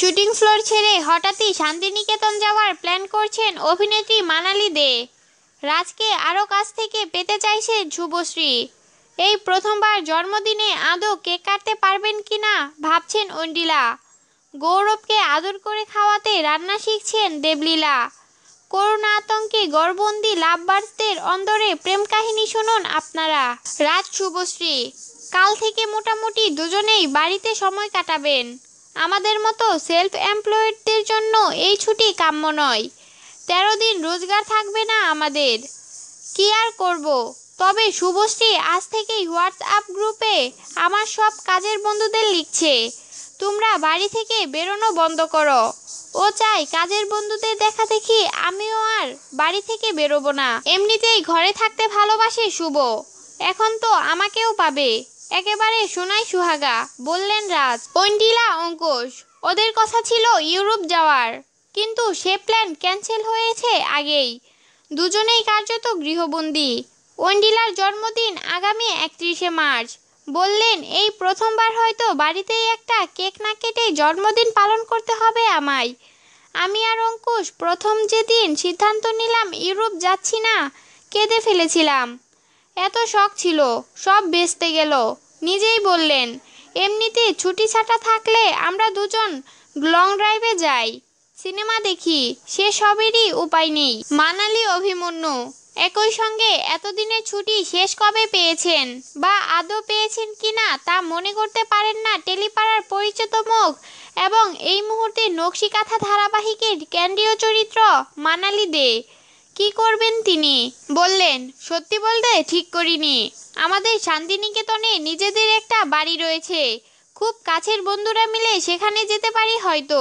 shooting floor ছেড়ে হঠাৎই শান্তিনিকেতন যাওয়ার প্ল্যান করছেন অভিনেত্রী মানালি দে রাজকে আরও কাছ থেকে পেতে চাইছে শুভশ্রী এই প্রথমবার জন্মদিনে আদৌ কেক কাটতে পারবেন কি না ভাবছেন অন্ডিলা গৌরবকে আদর করে খাওয়াতে রান্না শিখছেন দেবলীলা করোনা আতঙ্কে গড়বন্দি লাভবার্সদের অন্দরে প্রেম কাহিনী শুনুন আপনারা রাজ শুভশ্রী কাল থেকে মোটামুটি দুজনেই বাড়িতে সময় কাটাবেন আমাদের মতো সেলফ এমপ্লয়েডদের জন্য এই ছুটি কাম্য নয় তেরো দিন রোজগার থাকবে না আমাদের কি আর করব তবে শুভশ্রী আজ থেকেই হোয়াটসঅ্যাপ গ্রুপে আমার সব কাজের বন্ধুদের লিখছে তোমরা বাড়ি থেকে বেরোনো বন্ধ করো ও চাই কাজের বন্ধুদের দেখা দেখি আমিও আর বাড়ি থেকে বেরোবো না এমনিতেই ঘরে থাকতে ভালোবাসে শুভ এখন তো আমাকেও পাবে একেবারে সোনাই সুহাগা বললেন রাজ পন্ডিলা অঙ্কুশ ওদের কথা ছিল ইউরোপ যাওয়ার কিন্তু সে প্ল্যান ক্যান্সেল হয়েছে আগেই দুজনেই কার্যত গৃহবন্দী ওন্ডিলার জন্মদিন আগামী একত্রিশে মার্চ বললেন এই প্রথমবার হয়তো বাড়িতেই একটা কেক না কেটে জন্মদিন পালন করতে হবে আমায় আমি আর অঙ্কুশ প্রথম যেদিন সিদ্ধান্ত নিলাম ইউরোপ যাচ্ছি না কেঁদে ফেলেছিলাম এত শখ ছিল সব বেচতে গেল নিজেই বললেন এমনিতে ছুটি ছাটা থাকলে আমরা দুজন লং ড্রাইভে যাই সিনেমা দেখি সে সবেরই উপায় নেই মানালি অভিমন্যু একই সঙ্গে এতদিনের ছুটি শেষ কবে পেয়েছেন বা আদৌ পেয়েছেন কিনা তা মনে করতে পারেন না টেলিপাড়ার পরিচিত মুখ এবং এই মুহূর্তে নকশিকাথা ধারাবাহিকের কেন্দ্রীয় চরিত্র মানালি দে কি করবেন তিনি বললেন সত্যি বলতে ঠিক করিনি আমাদের শান্তিনিকেতনে নিজেদের একটা বাড়ি রয়েছে খুব কাছের বন্ধুরা মিলে সেখানে যেতে পারি হয়তো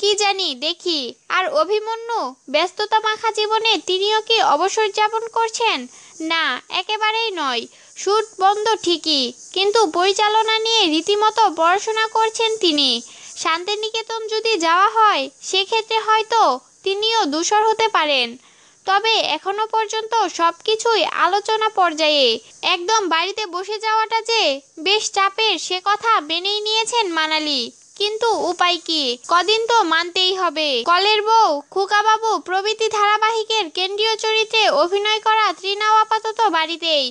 কি জানি দেখি আর অভিমন্যু ব্যস্ততা মাখা জীবনে তিনিও কি অবসর যাপন করছেন না একেবারেই নয় শুট বন্ধ ঠিকই কিন্তু পরিচালনা নিয়ে রীতিমতো পড়াশোনা করছেন তিনি শান্তিনিকেতন যদি যাওয়া হয় সেক্ষেত্রে হয়তো তিনিও দূষর হতে পারেন তবে এখনো পর্যন্ত সব কিছুই আলোচনা পর্যায়ে একদম বাড়িতে বসে যাওয়াটা যে বেশ চাপের সে কথা মেনেই নিয়েছেন মানালি কিন্তু উপায় কি কদিন তো মানতেই হবে কলের বউ খুকাবাবু প্রভৃতি ধারাবাহিকের কেন্দ্রীয় চরিত্রে অভিনয় করা তৃণাও আপাতত বাড়িতেই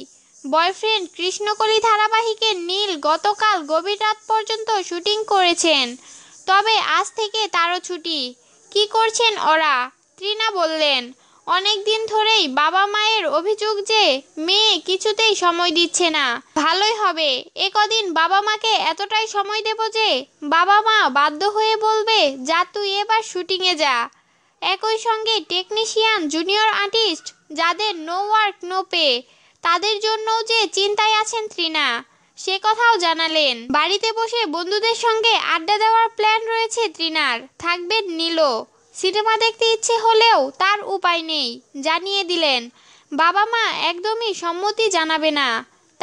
বয়ফ্রেন্ড কৃষ্ণকলি ধারাবাহিকের নীল গতকাল গভীর রাত পর্যন্ত শুটিং করেছেন তবে আজ থেকে তারও ছুটি কি করছেন ওরা তৃণা বললেন অনেক দিন ধরেই বাবা মায়ের অভিযোগ যে মেয়ে কিছুতেই সময় দিচ্ছে না ভালোই হবে এ কদিন বাবা মাকে এতটাই সময় দেব যে বাবা মা বাধ্য হয়ে বলবে যা তুই এবার শুটিংয়ে যা একই সঙ্গে টেকনিশিয়ান জুনিয়র আর্টিস্ট যাদের নো ওয়ার্ক নো পে তাদের জন্যও যে চিন্তায় আছেন ত্রিনা সে কথাও জানালেন বাড়িতে বসে বন্ধুদের সঙ্গে আড্ডা দেওয়ার প্ল্যান রয়েছে ত্রিনার থাকবেন নীল সিনেমা দেখতে ইচ্ছে হলেও তার উপায় নেই জানিয়ে দিলেন বাবা মা একদমই সম্মতি জানাবে না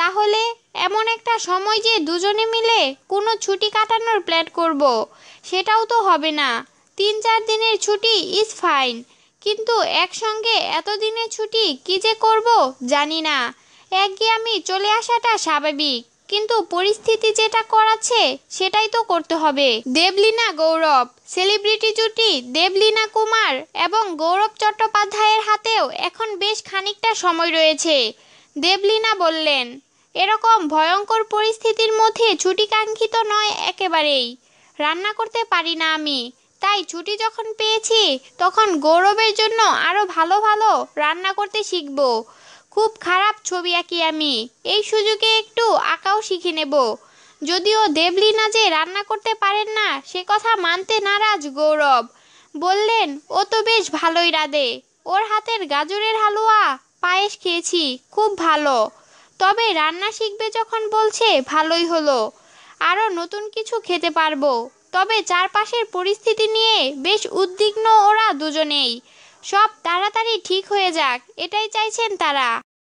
তাহলে এমন একটা সময় যে দুজনে মিলে কোনো ছুটি কাটানোর প্ল্যান করব সেটাও তো হবে না তিন চার দিনের ছুটি ইজ ফাইন কিন্তু একসঙ্গে এতদিনের ছুটি কী যে করব জানি না একঘেয়ে আমি চলে আসাটা স্বাভাবিক কিন্তু পরিস্থিতি যেটা করাচ্ছে সেটাই তো করতে হবে দেবলীনা গৌরব সেলিব্রিটি জুটি দেবলীনা কুমার এবং গৌরব চট্টোপাধ্যায়ের হাতেও এখন বেশ খানিকটা সময় রয়েছে দেবলীনা বললেন এরকম ভয়ঙ্কর পরিস্থিতির মধ্যে ছুটি কাঙ্ক্ষিত নয় একেবারেই রান্না করতে পারি না আমি তাই ছুটি যখন পেয়েছি তখন গৌরবের জন্য আরও ভালো ভালো রান্না করতে শিখবো খুব খারাপ ছবি আঁকি আমি এই সুযোগে একটু আঁকাও শিখে নেব যদিও দেবলিনা যে রান্না করতে পারেন না সে কথা মানতে নারাজ গৌরব বললেন ও তো বেশ ভালোই রাঁধে ওর হাতের গাজরের হালুয়া পায়েস খেয়েছি খুব ভালো তবে রান্না শিখবে যখন বলছে ভালোই হলো আরও নতুন কিছু খেতে পারবো তবে চারপাশের পরিস্থিতি নিয়ে বেশ উদ্বিগ্ন ওরা দুজনেই সব তাড়াতাড়ি ঠিক হয়ে যাক এটাই চাইছেন তারা